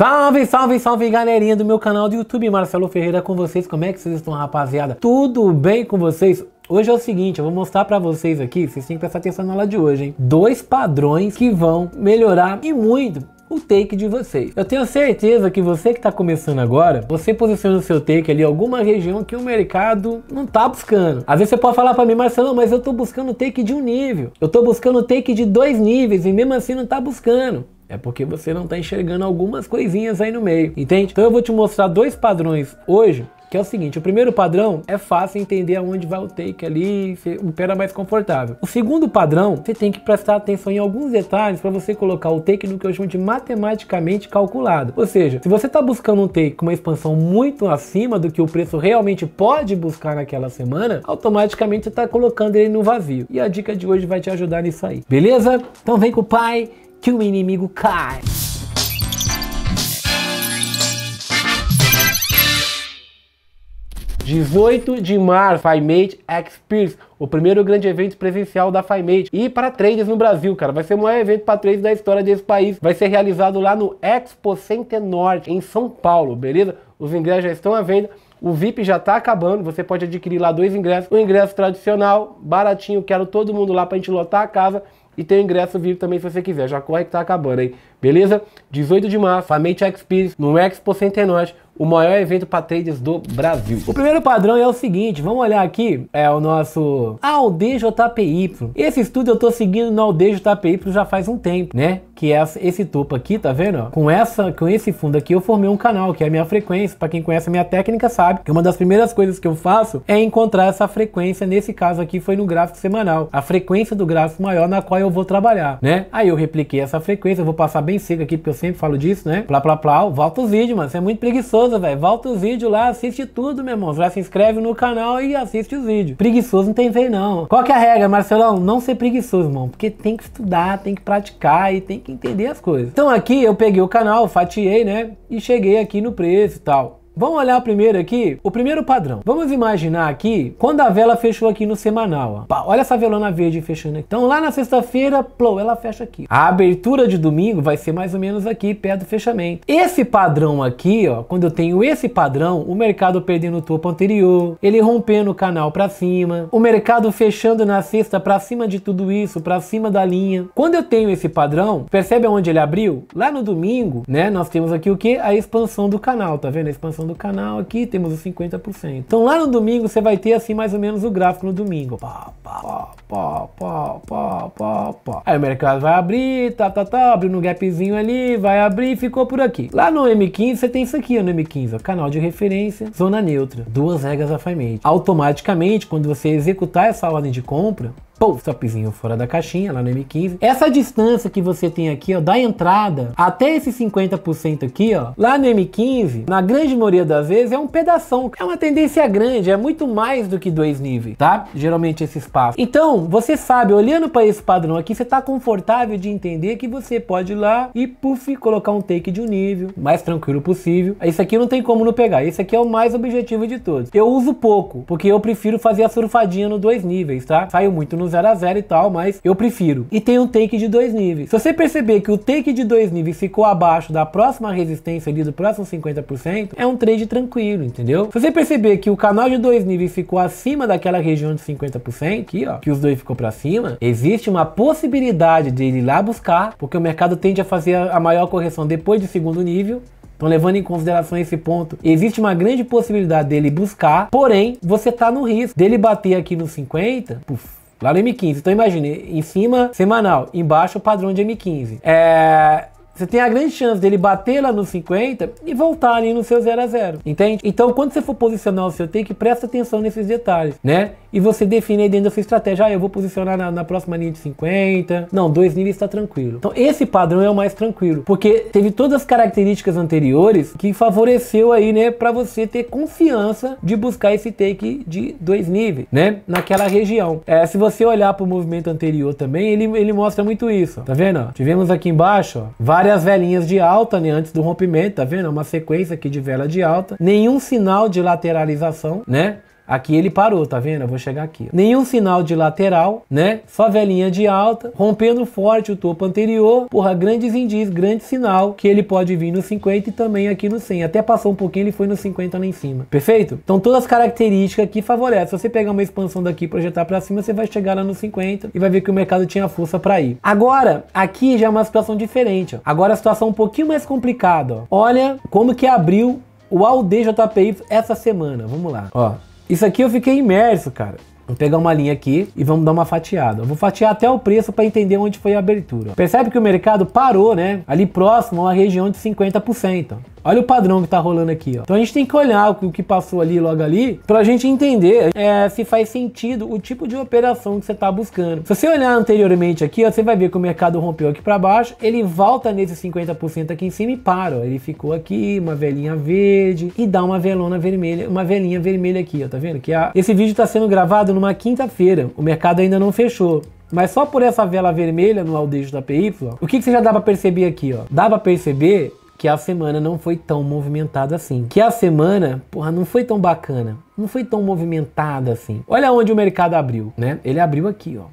Salve, salve, salve galerinha do meu canal do YouTube, Marcelo Ferreira com vocês, como é que vocês estão rapaziada? Tudo bem com vocês? Hoje é o seguinte, eu vou mostrar pra vocês aqui, vocês têm que prestar atenção na aula de hoje, hein? Dois padrões que vão melhorar e muito o take de vocês. Eu tenho certeza que você que está começando agora, você posiciona o seu take ali alguma região que o mercado não tá buscando. Às vezes você pode falar para mim, Marcelo, mas eu tô buscando take de um nível. Eu tô buscando take de dois níveis e mesmo assim não tá buscando. É porque você não está enxergando algumas coisinhas aí no meio, entende? Então eu vou te mostrar dois padrões hoje que é o seguinte, o primeiro padrão é fácil entender aonde vai o take ali, o pé mais confortável. O segundo padrão, você tem que prestar atenção em alguns detalhes para você colocar o take no que eu chamo de matematicamente calculado. Ou seja, se você está buscando um take com uma expansão muito acima do que o preço realmente pode buscar naquela semana, automaticamente você está colocando ele no vazio. E a dica de hoje vai te ajudar nisso aí. Beleza? Então vem com o pai que o inimigo cai. Dezoito de março, FiMate Experience, o primeiro grande evento presencial da FiMate e para traders no Brasil, cara. Vai ser o maior evento para traders da história desse país. Vai ser realizado lá no Expo Center Norte, em São Paulo, beleza? Os ingressos já estão à venda. O VIP já tá acabando, você pode adquirir lá dois ingressos. O ingresso tradicional, baratinho, quero todo mundo lá pra gente lotar a casa. E tem o ingresso VIP também se você quiser. Já corre que tá acabando, hein? Beleza? 18 de março, Famate Experience, no Expo Centenorte o maior evento para traders do Brasil. O primeiro padrão é o seguinte, vamos olhar aqui, é o nosso JPY. Esse estudo eu tô seguindo no JPY já faz um tempo, né? Que é esse topo aqui, tá vendo? Com essa, com esse fundo aqui eu formei um canal, que é a minha frequência. Para quem conhece a minha técnica sabe que uma das primeiras coisas que eu faço é encontrar essa frequência. Nesse caso aqui foi no gráfico semanal. A frequência do gráfico maior na qual eu vou trabalhar, né? Aí eu repliquei essa frequência, eu vou passar bem seco aqui, porque eu sempre falo disso, né? Plá, plá, plá, volta os vídeos, mano. é muito preguiçoso preguiçoso, velho, volta o vídeo lá, assiste tudo, meu irmão. Já se inscreve no canal e assiste os vídeos. Preguiçoso não tem vez, não. Qual que é a regra, Marcelão? Não ser preguiçoso, irmão. Porque tem que estudar, tem que praticar e tem que entender as coisas. Então aqui eu peguei o canal, fatiei, né? E cheguei aqui no preço e tal. Vamos olhar primeiro aqui o primeiro padrão. Vamos imaginar aqui quando a vela fechou aqui no semanal. olha essa velona verde fechando aqui. Então lá na sexta-feira, plou, ela fecha aqui. A abertura de domingo vai ser mais ou menos aqui, perto do fechamento. Esse padrão aqui, ó, quando eu tenho esse padrão, o mercado perdendo o topo anterior, ele rompendo o canal para cima, o mercado fechando na sexta para cima de tudo isso, para cima da linha. Quando eu tenho esse padrão, percebe onde ele abriu? Lá no domingo, né? Nós temos aqui o que? A expansão do canal, tá vendo? A expansão inscrição do canal aqui, temos os 50%. Então lá no domingo você vai ter assim mais ou menos o gráfico no domingo. Pá, pá, pá, pá, pá, pá, pá. Aí o mercado vai abrir, tá, tá, tá, abriu um gapzinho ali, vai abrir e ficou por aqui. Lá no M15 você tem isso aqui, ó, no M15, ó, canal de referência, zona neutra, duas regras da FIMATE. Automaticamente, quando você executar essa ordem de compra, pô, topzinho fora da caixinha, lá no M15. Essa distância que você tem aqui, ó, da entrada até esse 50% aqui, ó, lá no M15, na grande maioria das vezes, é um pedação. É uma tendência grande, é muito mais do que dois níveis, tá? Geralmente esse espaço. Então, você sabe, olhando para esse padrão aqui, você tá confortável de entender que você pode ir lá e, puff, colocar um take de um nível, mais tranquilo possível. Esse aqui não tem como não pegar, esse aqui é o mais objetivo de todos. Eu uso pouco, porque eu prefiro fazer a surfadinha no dois níveis, tá? Saio muito nos 0 a 0 e tal, mas eu prefiro. E tem um take de dois níveis. Se você perceber que o take de dois níveis ficou abaixo da próxima resistência ali, do próximo 50%, é um trade tranquilo, entendeu? Se você perceber que o canal de dois níveis ficou acima daquela região de 50%, aqui ó, que os dois ficou para cima, existe uma possibilidade de ele ir lá buscar, porque o mercado tende a fazer a maior correção depois do segundo nível, então, levando em consideração esse ponto, existe uma grande possibilidade dele buscar, porém, você tá no risco dele bater aqui no 50, puf, lá no M15. Então imagine, em cima semanal, embaixo padrão de M15. É, você tem a grande chance dele bater lá no 50 e voltar ali no seu 0 a 0, entende? Então, quando você for posicionar o seu take, presta atenção nesses detalhes, né? E você define aí dentro da sua estratégia, ah, eu vou posicionar na, na próxima linha de 50. Não, dois níveis está tranquilo. Então, esse padrão é o mais tranquilo, porque teve todas as características anteriores que favoreceu aí, né, para você ter confiança de buscar esse take de dois níveis, né, naquela região. É, se você olhar para o movimento anterior também, ele, ele mostra muito isso, tá vendo? Tivemos aqui embaixo, ó, várias Várias velinhas de alta né, antes do rompimento, tá vendo? É uma sequência aqui de vela de alta. Nenhum sinal de lateralização, né? Aqui ele parou, tá vendo? Eu vou chegar aqui. Nenhum sinal de lateral, né? Favelinha de alta, rompendo forte o topo anterior. Porra, grandes indícios, grande sinal que ele pode vir no 50 e também aqui no 100. Até passou um pouquinho, ele foi no 50 lá em cima. Perfeito? Então todas as características que favorecem. Se você pegar uma expansão daqui e projetar para cima, você vai chegar lá no 50 e vai ver que o mercado tinha força para ir. Agora, aqui já é uma situação diferente. Ó. Agora a situação um pouquinho mais complicada. Ó. Olha como que abriu o AUDJPY essa semana. Vamos lá. Ó, isso aqui eu fiquei imerso, cara. Vou pegar uma linha aqui e vamos dar uma fatiada. Eu vou fatiar até o preço para entender onde foi a abertura. Percebe que o mercado parou, né? Ali próximo a uma região de 50%. Olha o padrão que tá rolando aqui, ó. Então a gente tem que olhar o que passou ali logo ali pra gente entender é, se faz sentido o tipo de operação que você tá buscando. Se você olhar anteriormente aqui, ó, você vai ver que o mercado rompeu aqui para baixo, ele volta nesse 50% aqui em cima e para, ó. Ele ficou aqui, uma velhinha verde e dá uma velona vermelha, uma velhinha vermelha aqui, ó, tá vendo? Que a... esse vídeo tá sendo gravado numa quinta-feira. O mercado ainda não fechou. Mas só por essa vela vermelha no aldejo da PY, o que, que você já dá para perceber aqui, ó? Dá para perceber que a semana não foi tão movimentada assim. Que a semana, porra, não foi tão bacana, não foi tão movimentada assim. Olha onde o mercado abriu, né? Ele abriu aqui, ó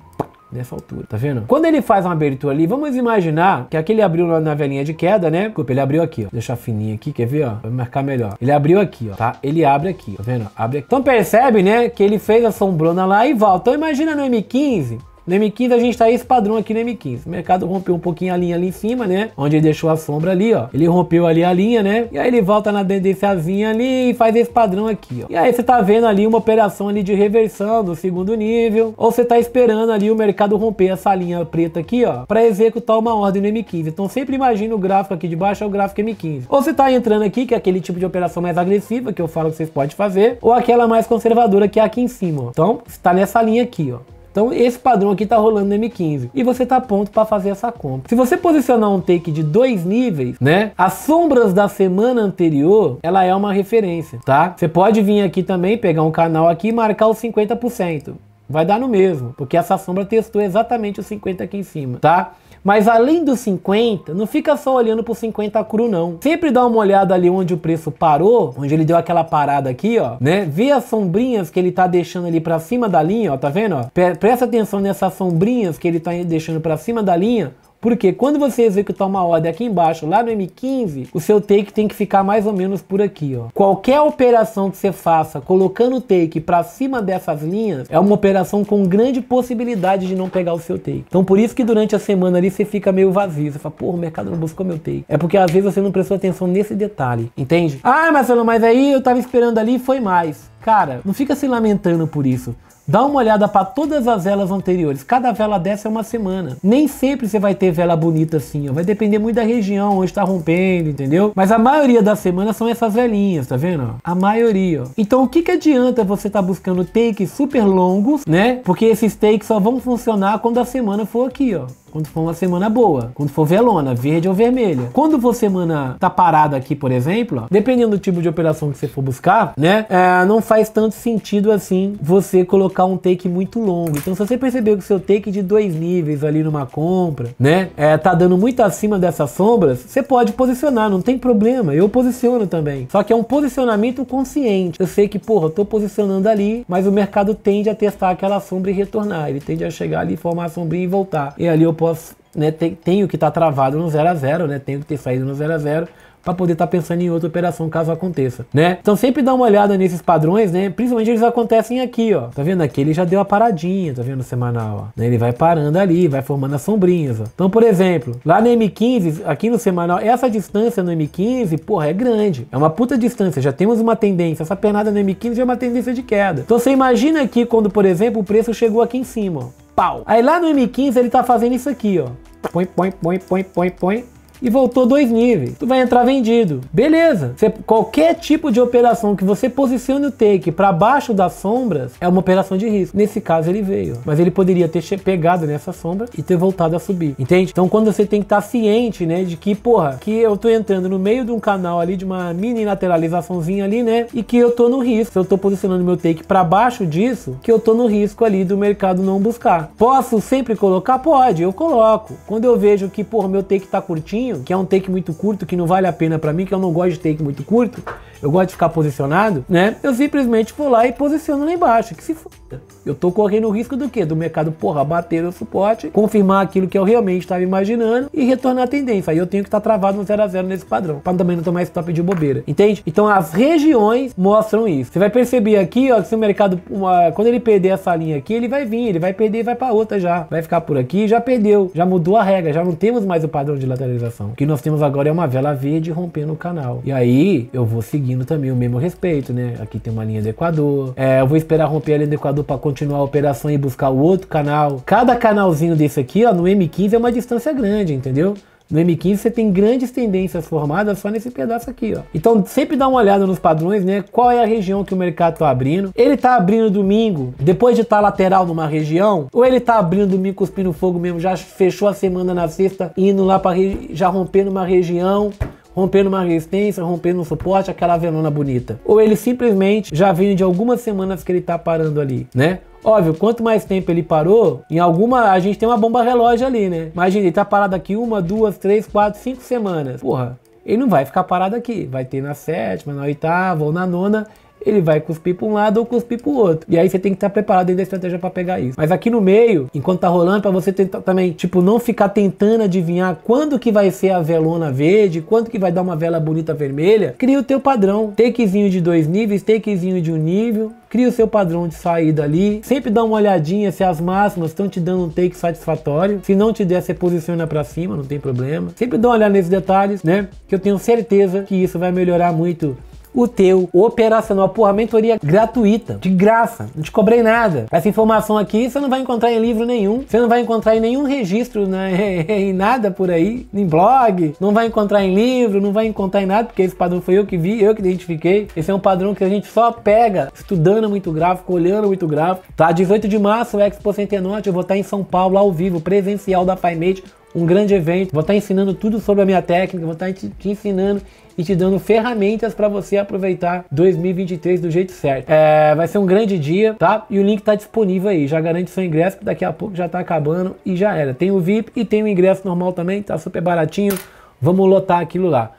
nessa altura, tá vendo? Quando ele faz uma abertura ali, vamos imaginar que aqui ele abriu na, na velhinha de queda, né? Desculpa, ele abriu aqui, ó. Deixa fininho aqui, quer ver, ó? Vai marcar melhor. Ele abriu aqui, ó, tá? Ele abre aqui, tá vendo? Abre aqui. Então percebe, né, que ele fez a sombrona lá e volta. Então imagina no M15 no M15 a gente tá esse padrão aqui no M15. O mercado rompeu um pouquinho a linha ali em cima, né? Onde ele deixou a sombra ali, ó. Ele rompeu ali a linha, né? E aí ele volta na tendênciazinha ali e faz esse padrão aqui, ó. E aí você tá vendo ali uma operação ali de reversão do segundo nível. Ou você tá esperando ali o mercado romper essa linha preta aqui, ó. Pra executar uma ordem no M15. Então sempre imagina o gráfico aqui de baixo é o gráfico M15. Ou você tá entrando aqui, que é aquele tipo de operação mais agressiva que eu falo que vocês podem fazer. Ou aquela mais conservadora que é aqui em cima, ó. Então, está nessa linha aqui, ó. Então esse padrão aqui tá rolando no M15 e você tá pronto para fazer essa compra. Se você posicionar um take de dois níveis, né? As sombras da semana anterior, ela é uma referência, tá? Você pode vir aqui também, pegar um canal aqui e marcar os 50%. Vai dar no mesmo, porque essa sombra testou exatamente os 50 aqui em cima, tá? Mas além dos 50, não fica só olhando pro 50 cru não. Sempre dá uma olhada ali onde o preço parou, onde ele deu aquela parada aqui, ó, né? Vê as sombrinhas que ele tá deixando ali para cima da linha, ó, tá vendo, ó? Presta atenção nessas sombrinhas que ele tá deixando para cima da linha porque quando você executar uma ordem aqui embaixo, lá no M15, o seu take tem que ficar mais ou menos por aqui, ó. Qualquer operação que você faça colocando o take para cima dessas linhas, é uma operação com grande possibilidade de não pegar o seu take. Então por isso que durante a semana ali você fica meio vazio, você fala, porra, o mercado não buscou meu take. É porque às vezes você não prestou atenção nesse detalhe, entende? Ah, Marcelo, mas aí eu tava esperando ali e foi mais. Cara, não fica se lamentando por isso. Dá uma olhada para todas as velas anteriores. Cada vela dessa é uma semana. Nem sempre você vai ter vela bonita assim, ó. Vai depender muito da região onde está rompendo, entendeu? Mas a maioria das semanas são essas velinhas, tá vendo? A maioria, ó. Então o que, que adianta você estar tá buscando takes super longos, né? Porque esses takes só vão funcionar quando a semana for aqui, ó quando for uma semana boa, quando for velona, verde ou vermelha. Quando for semana tá parada aqui, por exemplo, ó, dependendo do tipo de operação que você for buscar, né, é, não faz tanto sentido assim você colocar um take muito longo. Então se você perceber que seu take de dois níveis ali numa compra, né, é, tá dando muito acima dessas sombras, você pode posicionar, não tem problema, eu posiciono também. Só que é um posicionamento consciente. Eu sei que, porra, eu tô posicionando ali, mas o mercado tende a testar aquela sombra e retornar, ele tende a chegar ali, formar a sombrinha e voltar. E ali eu posso, né, tenho que estar tá travado no 0 a 0, né? Tenho que ter saído no 0 a 0 para poder estar tá pensando em outra operação caso aconteça, né? Então sempre dá uma olhada nesses padrões, né? Principalmente eles acontecem aqui, ó. Tá vendo aqui? Ele já deu a paradinha, tá vendo? Semanal, ó. Né, ele vai parando ali, vai formando as sombrinhas, ó. Então, por exemplo, lá no M15, aqui no semanal, essa distância no M15, porra, é grande. É uma puta distância, já temos uma tendência. Essa pernada no M15 já é uma tendência de queda. Então você imagina aqui quando, por exemplo, o preço chegou aqui em cima, ó. Pau. Aí lá no M15 ele tá fazendo isso aqui, ó. Põe, põe, põe, põe, põe, põe e voltou dois níveis. Tu vai entrar vendido. Beleza. qualquer tipo de operação que você posicione o take para baixo das sombras é uma operação de risco. Nesse caso ele veio, mas ele poderia ter pegado nessa sombra e ter voltado a subir, entende? Então quando você tem que estar tá ciente, né, de que, porra, que eu tô entrando no meio de um canal ali de uma mini lateralizaçãozinha ali, né, e que eu tô no risco. Se eu tô posicionando meu take para baixo disso, que eu tô no risco ali do mercado não buscar. Posso sempre colocar? Pode, eu coloco. Quando eu vejo que, porra, meu take tá curtinho, que é um take muito curto, que não vale a pena para mim, que eu não gosto de take muito curto, eu gosto de ficar posicionado, né? Eu simplesmente vou lá e posiciono lá embaixo, que se foda. Eu tô correndo o risco do quê? Do mercado, porra, bater o suporte, confirmar aquilo que eu realmente estava imaginando e retornar a tendência. Aí eu tenho que estar tá travado no 0 a 0 nesse padrão, para também não tomar esse top de bobeira, entende? Então as regiões mostram isso. Você vai perceber aqui, ó, que se o mercado, uma, quando ele perder essa linha aqui, ele vai vir, ele vai perder e vai para outra já. Vai ficar por aqui, já perdeu, já mudou a regra, já não temos mais o padrão de lateralização. O que nós temos agora é uma vela verde rompendo o canal. E aí eu vou seguindo também o mesmo respeito, né? Aqui tem uma linha do Equador. É, eu vou esperar romper a linha do Equador para continuar a operação e buscar o outro canal. Cada canalzinho desse aqui, ó, no M15 é uma distância grande, entendeu? No M15 você tem grandes tendências formadas só nesse pedaço aqui, ó. Então sempre dá uma olhada nos padrões, né? Qual é a região que o mercado está abrindo? Ele está abrindo domingo, depois de estar tá lateral numa região, ou ele está abrindo domingo cuspindo fogo mesmo, já fechou a semana na sexta, indo lá para já romper numa região, rompendo uma resistência, rompendo um suporte, aquela venona bonita. Ou ele simplesmente já vem de algumas semanas que ele tá parando ali, né? Óbvio, quanto mais tempo ele parou, em alguma. A gente tem uma bomba relógio ali, né? Imagina, ele tá parado aqui uma, duas, três, quatro, cinco semanas. Porra, ele não vai ficar parado aqui. Vai ter na sétima, na oitava ou na nona ele vai cuspir para um lado ou cuspir para o outro. E aí você tem que estar preparado dentro da estratégia para pegar isso. Mas aqui no meio, enquanto tá rolando, para você tentar também, tipo, não ficar tentando adivinhar quando que vai ser a velona verde, quando que vai dar uma vela bonita vermelha, cria o teu padrão. Takezinho de dois níveis, takezinho de um nível, cria o seu padrão de saída ali. Sempre dá uma olhadinha se as máximas estão te dando um take satisfatório. Se não te der, você posiciona para cima, não tem problema. Sempre dá uma olhada nesses detalhes, né? Que eu tenho certeza que isso vai melhorar muito o teu operacional. por mentoria gratuita, de graça, não te cobrei nada. Essa informação aqui você não vai encontrar em livro nenhum, você não vai encontrar em nenhum registro, né? em nada por aí, em blog, não vai encontrar em livro, não vai encontrar em nada, porque esse padrão foi eu que vi, eu que identifiquei. Esse é um padrão que a gente só pega estudando muito gráfico, olhando muito gráfico. Tá, 18 de março, Expo Centenorte, eu vou estar em São Paulo ao vivo, presencial da PyMate, um grande evento. Vou estar ensinando tudo sobre a minha técnica, vou estar te, te ensinando e te dando ferramentas para você aproveitar 2023 do jeito certo. É, vai ser um grande dia, tá? E o link está disponível aí. Já garante seu ingresso, que daqui a pouco já está acabando e já era. Tem o VIP e tem o ingresso normal também, tá super baratinho. Vamos lotar aquilo lá.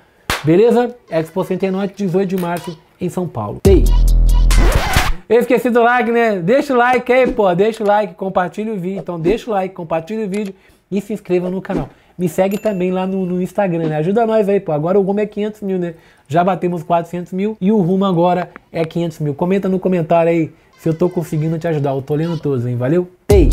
Beleza? Expo Centenário, 18 de março, em São Paulo. Ei! Eu esqueci do like, né? Deixa o like aí, pô. Deixa o like, compartilha o vídeo. Então deixa o like, compartilha o vídeo e se inscreva no canal. Me segue também lá no, no Instagram, né? Ajuda nós aí, pô. Agora o rumo é 500 mil, né? Já batemos 400 mil e o rumo agora é 500 mil. Comenta no comentário aí se eu tô conseguindo te ajudar. Eu tô lendo todos, hein? Valeu? Ei!